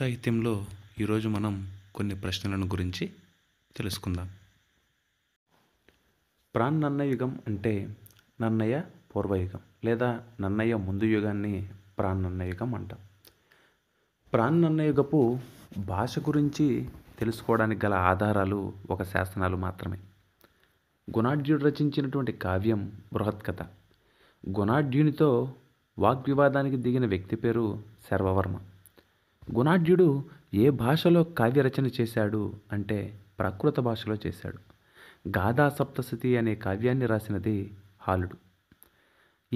సాహిత్యంలో ఈరోజు మనం కొన్ని ప్రశ్నలను గురించి తెలుసుకుందాం ప్రాణ్ నన్నయుగం అంటే నన్నయ్య పూర్వయుగం లేదా నన్నయ్య ముందు యుగాన్ని ప్రాణ్ నన్నయుగం అంటాం ప్రాణ్ నన్నయుగపు భాష గురించి తెలుసుకోవడానికి గల ఆధారాలు ఒక శాసనాలు మాత్రమే గుణాఢ్యుడు రచించినటువంటి కావ్యం బృహత్ కథ గుణాఢ్యునితో వాగ్వివాదానికి దిగిన వ్యక్తి పేరు శర్వవర్మ గుణాఢ్యుడు ఏ భాషలో కావ్యరచన చేశాడు అంటే ప్రాకృత భాషలో చేశాడు గాథా సప్తశతి అనే కావ్యాన్ని రాసినది హాలుడు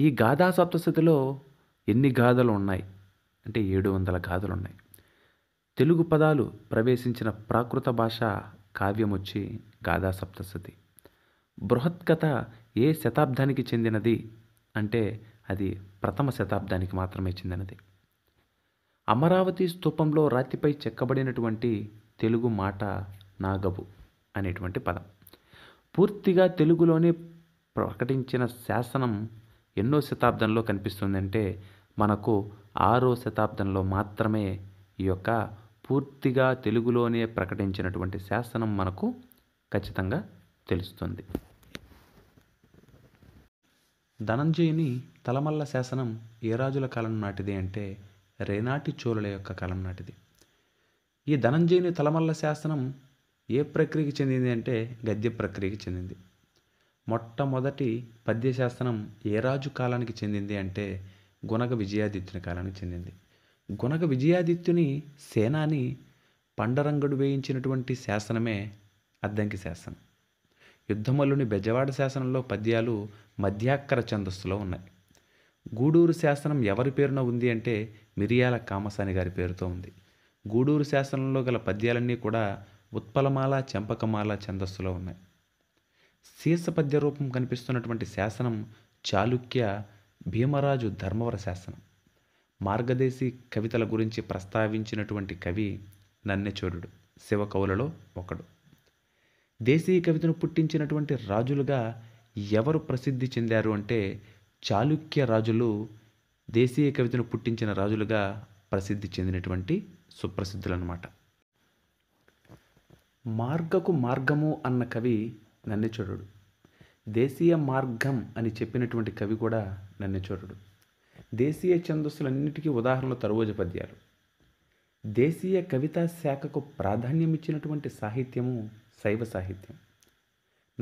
ఈ గాథా సప్తశతిలో ఎన్ని గాథలు ఉన్నాయి అంటే ఏడు వందల గాథలు ఉన్నాయి తెలుగు పదాలు ప్రవేశించిన ప్రాకృత భాష కావ్యం వచ్చి గాథా సప్తశతి బృహత్ కథ ఏ శతాబ్దానికి చెందినది అంటే అది ప్రథమ శతాబ్దానికి మాత్రమే చెందినది అమరావతి స్థూపంలో రాతిపై చెక్కబడినటువంటి తెలుగు మాట నాగబు అనేటువంటి పదం పూర్తిగా తెలుగులోనే ప్రకటించిన శాసనం ఎన్నో శతాబ్దంలో కనిపిస్తుందంటే మనకు ఆరో శతాబ్దంలో మాత్రమే ఈ యొక్క పూర్తిగా తెలుగులోనే ప్రకటించినటువంటి శాసనం మనకు ఖచ్చితంగా తెలుస్తుంది ధనంజయుని తలమల్ల శాసనం ఏ రాజుల కాలం నాటిది అంటే రేనాటి చోళుల యొక్క కాలం నాటిది ఈ ధనంజయుని తలమల్ల శాసనం ఏ ప్రక్రియకి చెందింది అంటే గద్య ప్రక్రియకి చెందింది మొట్టమొదటి పద్య శాసనం ఏ రాజు కాలానికి చెందింది అంటే గుణగ విజయాదిత్యుని కాలానికి చెందింది గుణగ విజయాదిత్యుని సేనాని పండరంగడు వేయించినటువంటి శాసనమే అద్దంకి శాసనం యుద్ధమల్లుని బెజవాడ శాసనంలో పద్యాలు మధ్యాక్కర ఛందస్సులో ఉన్నాయి గూడూరు శాసనం ఎవరి పేరున ఉంది అంటే మిరియాల కామసాని గారి పేరుతో ఉంది గూడూరు శాసనంలో గల పద్యాలన్నీ కూడా ఉత్పలమాల చెంపకమాల ఛందస్సులో ఉన్నాయి శీర్షపద్య రూపం కనిపిస్తున్నటువంటి శాసనం చాళుక్య భీమరాజు ధర్మవర శాసనం మార్గదేశి కవితల గురించి ప్రస్తావించినటువంటి కవి శివ శివకవులలో ఒకడు దేశీయ కవితను పుట్టించినటువంటి రాజులుగా ఎవరు ప్రసిద్ధి చెందారు అంటే చాళుక్య రాజులు దేశీయ కవితను పుట్టించిన రాజులుగా ప్రసిద్ధి చెందినటువంటి సుప్రసిద్ధులు అన్నమాట మార్గకు మార్గము అన్న కవి నన్నెచోరుడు దేశీయ మార్గం అని చెప్పినటువంటి కవి కూడా నన్నెచోరుడు దేశీయ ఛందస్సులన్నిటికీ ఉదాహరణలు తరువోజ పద్యాలు దేశీయ కవితా శాఖకు ప్రాధాన్యం ఇచ్చినటువంటి సాహిత్యము శైవ సాహిత్యం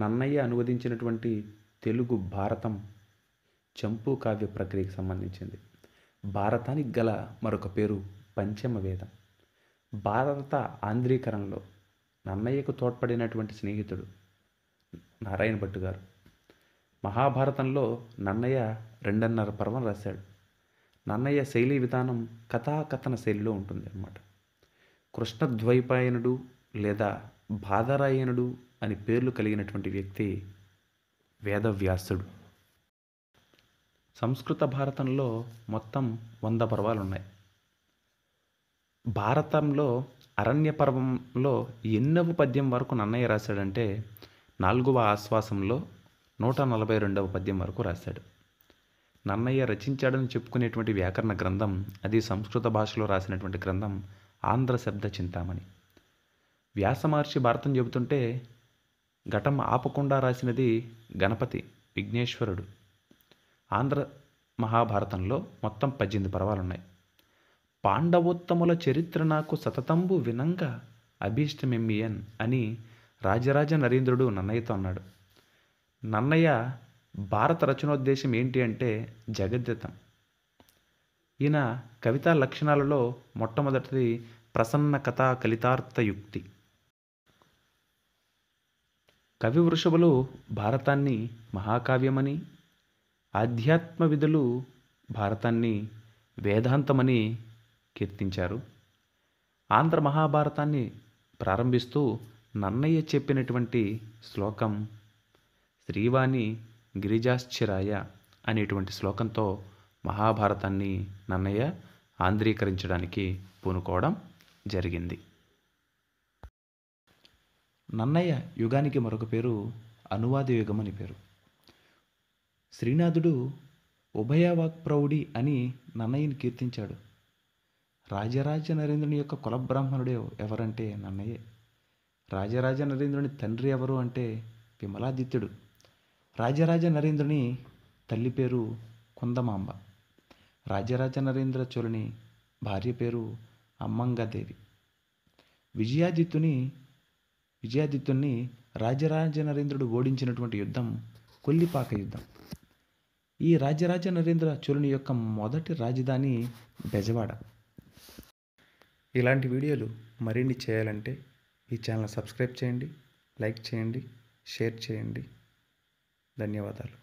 నన్నయ్య అనువదించినటువంటి తెలుగు భారతం చంపు కావ్య ప్రక్రియకు సంబంధించింది భారతానికి గల మరొక పేరు పంచమ వేదం భారత ఆంధ్రీకరణలో నన్నయ్యకు తోడ్పడినటువంటి స్నేహితుడు నారాయణ భట్టు గారు మహాభారతంలో నన్నయ్య రెండున్నర పర్వం రాశాడు నన్నయ్య శైలి విధానం కథాకథన శైలిలో ఉంటుంది అన్నమాట కృష్ణద్వైపాయనుడు లేదా బాధరాయనుడు అని పేర్లు కలిగినటువంటి వ్యక్తి వేదవ్యాసుడు సంస్కృత భారతంలో మొత్తం వంద పర్వాలు ఉన్నాయి భారతంలో అరణ్య పర్వంలో ఎన్నవ పద్యం వరకు నన్నయ్య రాశాడంటే నాలుగవ ఆశ్వాసంలో నూట నలభై రెండవ పద్యం వరకు రాశాడు నన్నయ్య రచించాడని చెప్పుకునేటువంటి వ్యాకరణ గ్రంథం అది సంస్కృత భాషలో రాసినటువంటి గ్రంథం ఆంధ్ర శబ్ద చింతామణి వ్యాసమహర్షి భారతం చెబుతుంటే ఘటం ఆపకుండా రాసినది గణపతి విఘ్నేశ్వరుడు ఆంధ్ర మహాభారతంలో మొత్తం పద్దెనిమిది పర్వాలున్నాయి పాండవోత్తముల చరిత్ర నాకు సతతంబు వినంగ అభీష్టమెమ్మియన్ అని రాజరాజ నరేంద్రుడు నన్నయ్యతో అన్నాడు నన్నయ్య భారత రచనోద్దేశం ఏంటి అంటే జగద్దితం ఈయన కవితా లక్షణాలలో మొట్టమొదటిది ప్రసన్న కథా కలితార్థ యుక్తి కవి వృషభులు భారతాన్ని మహాకావ్యమని ఆధ్యాత్మ విధులు భారతాన్ని వేదాంతమని కీర్తించారు ఆంధ్ర మహాభారతాన్ని ప్రారంభిస్తూ నన్నయ్య చెప్పినటువంటి శ్లోకం శ్రీవాణి గిరిజాశ్చిరాయ అనేటువంటి శ్లోకంతో మహాభారతాన్ని నన్నయ్య ఆంధ్రీకరించడానికి పూనుకోవడం జరిగింది నన్నయ్య యుగానికి మరొక పేరు అనువాద యుగం అని పేరు శ్రీనాథుడు ఉభయవాక్ ప్రౌడి అని నన్నయ్యని కీర్తించాడు రాజరాజ నరేంద్రుని యొక్క కుల బ్రాహ్మణుడే ఎవరంటే నన్నయ్యే రాజరాజ నరేంద్రుని తండ్రి ఎవరు అంటే విమలాదిత్యుడు రాజరాజ నరేంద్రుని తల్లి పేరు కుందమాంబ రాజరాజ నరేంద్ర చోళుని భార్య పేరు అమ్మంగాదేవి విజయాదిత్యుని విజయాదిత్యుని రాజరాజ నరేంద్రుడు ఓడించినటువంటి యుద్ధం కొల్లిపాక యుద్ధం ఈ రాజ్యరాజ నరేంద్ర చోళుని యొక్క మొదటి రాజధాని బెజవాడ ఇలాంటి వీడియోలు మరిన్ని చేయాలంటే ఈ ఛానల్ సబ్స్క్రైబ్ చేయండి లైక్ చేయండి షేర్ చేయండి ధన్యవాదాలు